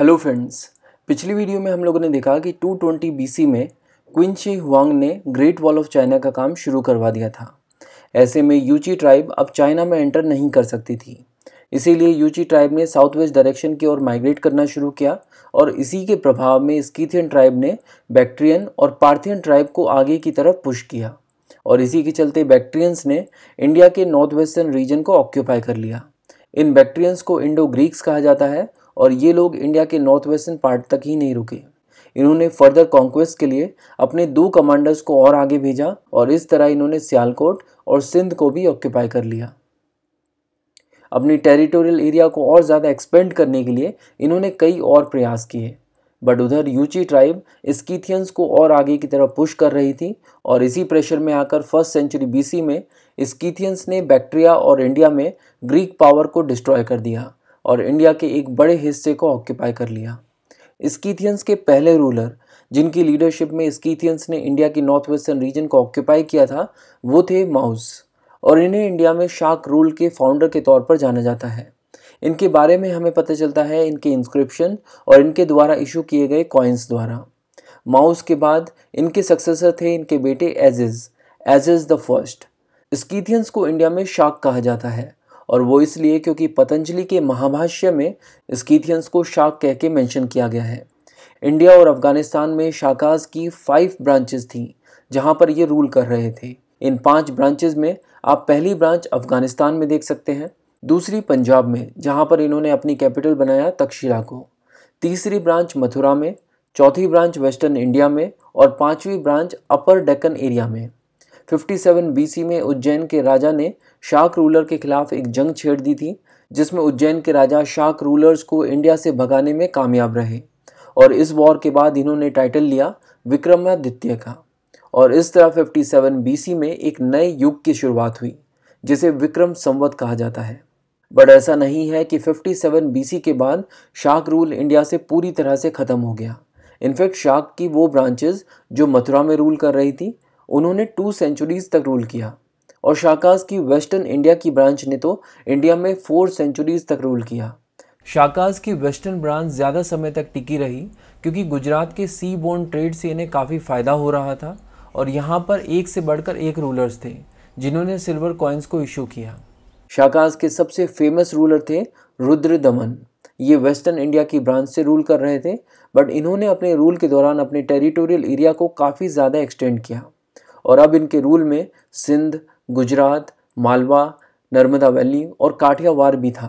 hello friends पिछली video में हम लोगों ने देखा कि 220 सी में क्विंची हुआंग ने ग्रेट वॉल ऑफ चाइना का काम शुरू करवा दिया था ऐसे में यूची ट्राइब अब चाइना में एंटर नहीं कर सकती थी इसीलिए यूची ट्राइब ने साउथ वेस्ट डायरेक्शन की ओर माइग्रेट करना शुरू किया और इसी के प्रभाव में स्कीथियन ट्राइब ने बैक्ट्रियन और पार्थियन ट्राइब को आगे की तरफ पुश किया और इसी के चलते बैक्ट्रियंस ने इंडिया के नॉर्थ वेस्टर्न रीजन को ऑक्यूपाई कर लिया इन बैक्ट्रियंस को इंडो ग्रीक्स कहा जाता है और ये लोग इंडिया के नॉर्थ वेस्टर्न पार्ट तक ही नहीं रुके इन्होंने फर्दर कॉन्क्वेस्ट के लिए अपने दो कमांडर्स को और आगे भेजा और इस तरह इन्होंने सियालकोट और सिंध को भी ऑक्यूपाई कर लिया अपनी टेरिटोरियल एरिया को और ज़्यादा एक्सपेंड करने के लिए इन्होंने कई और प्रयास किए बट उधर यूची ट्राइब स्कीथियंस को और आगे की तरफ पुश कर रही थी और इसी प्रेशर में आकर फर्स्ट सेंचुरी बीसी में स्कीथियंस ने बैक्ट्रिया और इंडिया में ग्रीक पावर को डिस्ट्रॉय कर दिया और इंडिया के एक बड़े हिस्से को ऑक्यूपाई कर लिया स्कीथियंस के पहले रूलर जिनकी लीडरशिप में स्कीथियंस ने इंडिया की नॉर्थ वेस्टर्न रीजन को ऑक्यूपाई किया था वो थे माउस और इन्हें इंडिया में शार्क रूल के फाउंडर के तौर पर जाना जाता है इनके बारे में हमें पता चलता है इनके इंस्क्रिप्शन और इनके द्वारा इशू किए गए कॉइन्स द्वारा माउस के बाद इनके सक्सेसर थे इनके बेटे Azes Azes the first Scythians को इंडिया में शार्क कहा जाता है और वो इसलिए क्योंकि पतंजलि के महाभाष्य में स्कीथियंस को शाक कह के मैंशन किया गया है इंडिया और अफगानिस्तान में शाकाज की फाइव ब्रांचेस थी जहाँ पर ये रूल कर रहे थे इन पांच ब्रांचेस में आप पहली ब्रांच अफगानिस्तान में देख सकते हैं दूसरी पंजाब में जहाँ पर इन्होंने अपनी कैपिटल बनाया तक्षशिला को तीसरी ब्रांच मथुरा में चौथी ब्रांच वेस्टर्न इंडिया में और पांचवी ब्रांच अपर डेक्कन एरिया में 57 बीसी में उज्जैन के राजा ने शाक रूलर के खिलाफ एक जंग छेड़ दी थी जिसमें उज्जैन के राजा शाक रूलर्स को इंडिया से भगाने में कामयाब रहे और इस वॉर के बाद इन्होंने टाइटल लिया विक्रमादित्य का और इस तरह 57 बीसी में एक नए युग की शुरुआत हुई जिसे विक्रम संवत कहा जाता है बट ऐसा नहीं है कि 57 बीसी के बाद शाक रूल इंडिया से पूरी तरह से ख़त्म हो गया इनफैक्ट शाक की वो ब्रांचेस जो मथुरा में रूल कर रही थी उन्होंने टू सेंचुरीज तक रूल किया और शाकाज की वेस्टर्न इंडिया की ब्रांच ने तो इंडिया में फोर सेंचुरीज तक रूल किया शाकाज की वेस्टर्न ब्रांच ज़्यादा समय तक टिकी रही क्योंकि गुजरात के सी बोन ट्रेड से इन्हें काफ़ी फ़ायदा हो रहा था और यहाँ पर एक से बढ़कर एक रूलर्स थे जिन्होंने सिल्वर कॉइन्स को इशू किया शाकाज के सबसे फेमस रूलर थे रुद्र दमन ये वेस्टर्न इंडिया की ब्रांच से रूल कर रहे थे बट इन्होंने अपने रूल के दौरान अपने टेरिटोरियल एरिया को काफ़ी ज़्यादा एक्सटेंड किया और अब इनके रूल में सिंध गुजरात मालवा नर्मदा वैली और काठियावार भी था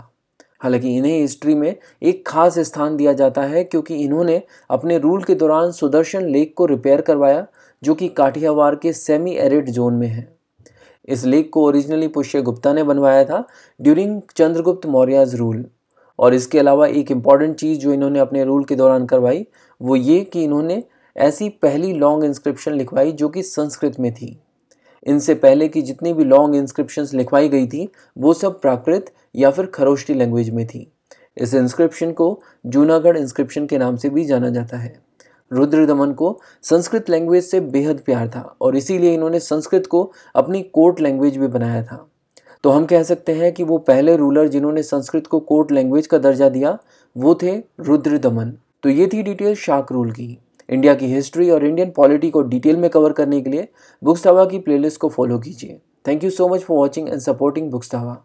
हालांकि इन्हें हिस्ट्री में एक खास स्थान दिया जाता है क्योंकि इन्होंने अपने रूल के दौरान सुदर्शन लेक को रिपेयर करवाया जो कि काठियावार के सेमी एरिड जोन में है इस लेक को ओरिजिनली पुष्य गुप्ता ने बनवाया था ड्यूरिंग चंद्रगुप्त मौर्याज रूल और इसके अलावा एक इम्पॉर्टेंट चीज़ जो इन्होंने अपने रूल के दौरान करवाई वो ये कि इन्होंने ऐसी पहली लॉन्ग इंस्क्रिप्शन लिखवाई जो कि संस्कृत में थी इनसे पहले की जितनी भी लॉन्ग इंस्क्रिप्शन लिखवाई गई थी वो सब प्राकृत या फिर खरोष्टी लैंग्वेज में थी इस इंस्क्रिप्शन को जूनागढ़ इंस्क्रिप्शन के नाम से भी जाना जाता है रुद्र दमन को संस्कृत लैंग्वेज से बेहद प्यार था और इसीलिए इन्होंने संस्कृत को अपनी कोर्ट लैंग्वेज भी बनाया था तो हम कह सकते हैं कि वो पहले रूलर जिन्होंने संस्कृत को कोर्ट लैंग्वेज का दर्जा दिया वो थे रुद्र दमन तो ये थी डिटेल शाक रूल की इंडिया की हिस्ट्री और इंडियन पॉलिटी को डिटेल में कवर करने के लिए बुक्स धावा की प्लेलिस्ट को फॉलो कीजिए thank you so much for watching and supporting books धावा